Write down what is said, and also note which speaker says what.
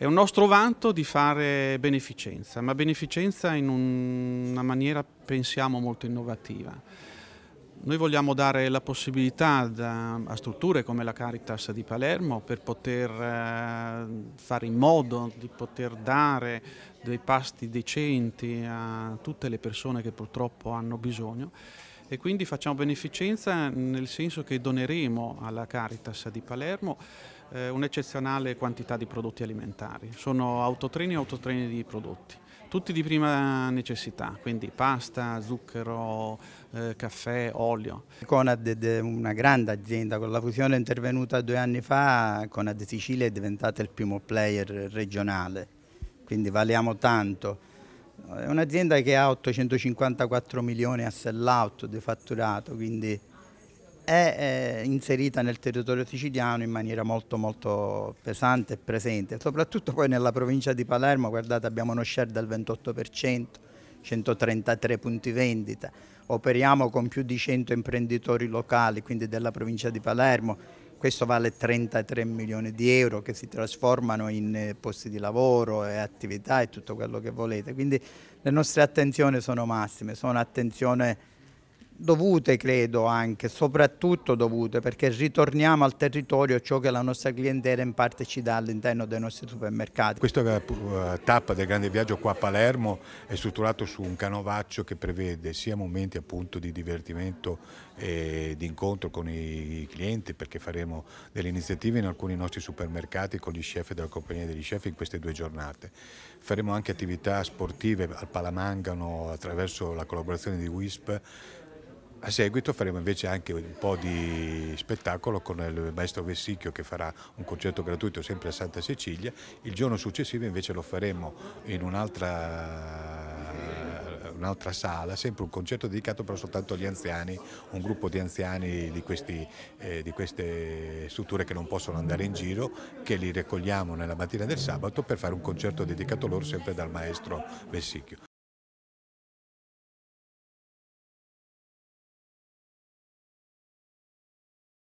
Speaker 1: È un nostro vanto di fare beneficenza, ma beneficenza in una maniera, pensiamo, molto innovativa. Noi vogliamo dare la possibilità da, a strutture come la Caritas di Palermo per poter eh, fare in modo di poter dare dei pasti decenti a tutte le persone che purtroppo hanno bisogno e quindi facciamo beneficenza nel senso che doneremo alla Caritas di Palermo eh, un'eccezionale quantità di prodotti alimentari. Sono autotreni e autotreni di prodotti, tutti di prima necessità, quindi pasta,
Speaker 2: zucchero, eh, caffè, olio. Conad è una grande azienda, con la fusione intervenuta due anni fa, Conad Sicilia è diventata il primo player regionale, quindi valiamo tanto. È un'azienda che ha 854 milioni a sell-out di fatturato, quindi è inserita nel territorio siciliano in maniera molto, molto pesante e presente, soprattutto poi nella provincia di Palermo, guardate abbiamo uno share del 28%, 133 punti vendita, operiamo con più di 100 imprenditori locali, quindi della provincia di Palermo, questo vale 33 milioni di euro che si trasformano in eh, posti di lavoro e attività e tutto quello che volete. Quindi le nostre attenzioni sono massime, sono attenzione dovute credo anche, soprattutto dovute perché ritorniamo al territorio ciò che la nostra clientela in parte ci dà all'interno dei nostri supermercati. Questa eh, tappa del grande viaggio qua a Palermo è strutturato su un canovaccio
Speaker 3: che prevede sia momenti appunto di divertimento e di incontro con i clienti perché faremo delle iniziative in alcuni nostri supermercati con gli chef della compagnia degli chef in queste due giornate. Faremo anche attività sportive al Palamangano attraverso la collaborazione di WISP a seguito faremo invece anche un po' di spettacolo con il maestro Vessicchio che farà un concerto gratuito sempre a Santa Cecilia, il giorno successivo invece lo faremo in un'altra un'altra sala, sempre un concerto dedicato però soltanto agli anziani, un gruppo di anziani di, questi, eh, di, queste strutture che non possono andare in giro, che li raccogliamo nella mattina del sabato
Speaker 1: per fare un concerto dedicato loro sempre dal maestro Vessicchio.